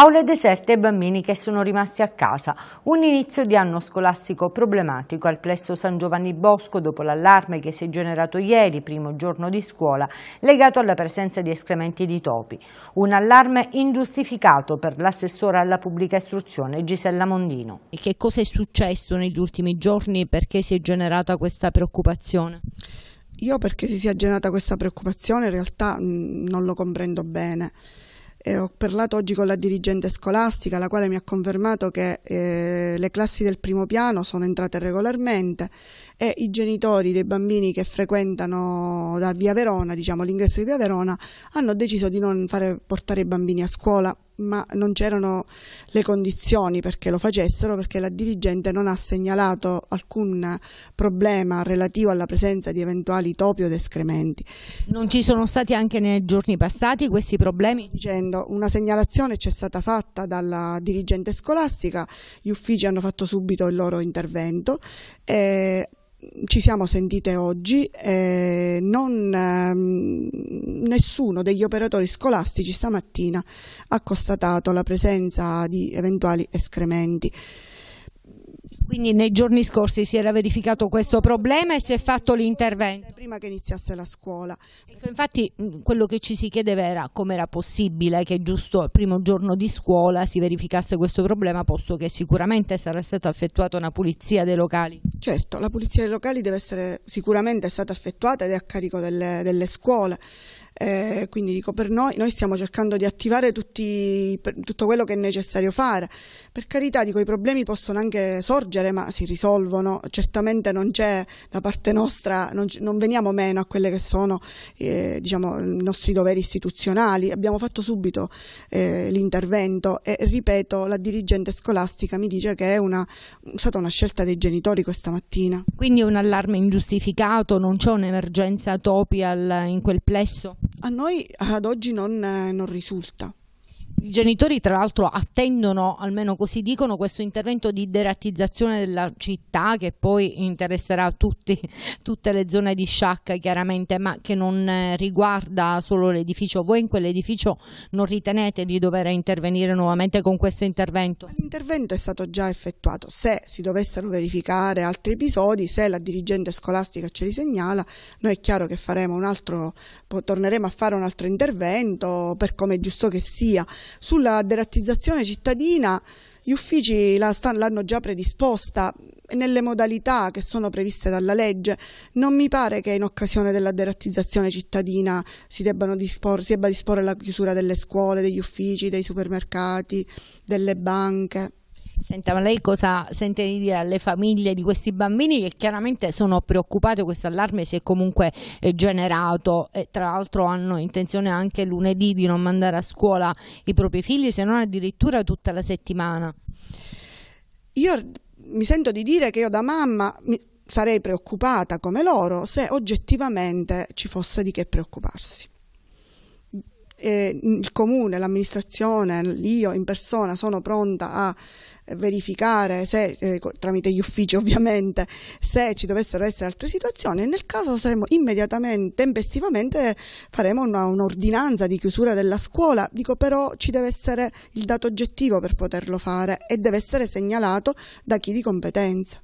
aule deserte e bambini che sono rimasti a casa, un inizio di anno scolastico problematico al plesso San Giovanni Bosco dopo l'allarme che si è generato ieri, primo giorno di scuola, legato alla presenza di escrementi di topi. Un allarme ingiustificato per l'assessora alla pubblica istruzione Gisella Mondino. E che cosa è successo negli ultimi giorni e perché si è generata questa preoccupazione? Io perché si sia generata questa preoccupazione in realtà mm, non lo comprendo bene. Eh, ho parlato oggi con la dirigente scolastica, la quale mi ha confermato che eh, le classi del primo piano sono entrate regolarmente e i genitori dei bambini che frequentano da Via Verona, diciamo l'ingresso di Via Verona, hanno deciso di non fare portare i bambini a scuola ma non c'erano le condizioni perché lo facessero perché la dirigente non ha segnalato alcun problema relativo alla presenza di eventuali topi o escrementi. Non ci sono stati anche nei giorni passati questi problemi? Dicendo una segnalazione c'è stata fatta dalla dirigente scolastica, gli uffici hanno fatto subito il loro intervento. E eh, ci siamo sentite oggi e eh, non, ehm, nessuno degli operatori scolastici stamattina ha constatato la presenza di eventuali escrementi. Quindi nei giorni scorsi si era verificato questo problema e si è fatto l'intervento. Prima che iniziasse la scuola. Ecco, infatti quello che ci si chiedeva era come era possibile che giusto il primo giorno di scuola si verificasse questo problema, posto che sicuramente sarà stata effettuata una pulizia dei locali. Certo, la pulizia dei locali deve essere sicuramente stata effettuata ed è a carico delle, delle scuole. Eh, quindi dico, per noi, noi stiamo cercando di attivare tutti, per, tutto quello che è necessario fare. Per carità, dico, i problemi possono anche sorgere, ma si risolvono. Certamente non c'è da parte nostra, non, non veniamo meno a quelli che sono eh, diciamo, i nostri doveri istituzionali. Abbiamo fatto subito eh, l'intervento e ripeto, la dirigente scolastica mi dice che è, una, è stata una scelta dei genitori questa mattina. Quindi è un allarme ingiustificato, non c'è un'emergenza topial in quel plesso? A noi ad oggi non, non risulta. I genitori tra l'altro attendono, almeno così dicono, questo intervento di derattizzazione della città che poi interesserà tutti, tutte le zone di sciacca chiaramente, ma che non eh, riguarda solo l'edificio. Voi in quell'edificio non ritenete di dover intervenire nuovamente con questo intervento? L'intervento è stato già effettuato. Se si dovessero verificare altri episodi, se la dirigente scolastica ce li segnala, noi è chiaro che faremo un altro, torneremo a fare un altro intervento per come è giusto che sia. Sulla derattizzazione cittadina gli uffici l'hanno già predisposta nelle modalità che sono previste dalla legge. Non mi pare che in occasione della derattizzazione cittadina si, dispor si debba disporre la chiusura delle scuole, degli uffici, dei supermercati, delle banche. Senta, ma lei cosa sente di dire alle famiglie di questi bambini che chiaramente sono preoccupate, questo allarme si è comunque eh, generato e tra l'altro hanno intenzione anche lunedì di non mandare a scuola i propri figli se non addirittura tutta la settimana? Io mi sento di dire che io da mamma sarei preoccupata come loro se oggettivamente ci fosse di che preoccuparsi eh, il comune, l'amministrazione, io in persona sono pronta a verificare se, eh, tramite gli uffici ovviamente, se ci dovessero essere altre situazioni e nel caso saremo immediatamente, tempestivamente faremo una, un'ordinanza di chiusura della scuola, dico però ci deve essere il dato oggettivo per poterlo fare e deve essere segnalato da chi di competenza.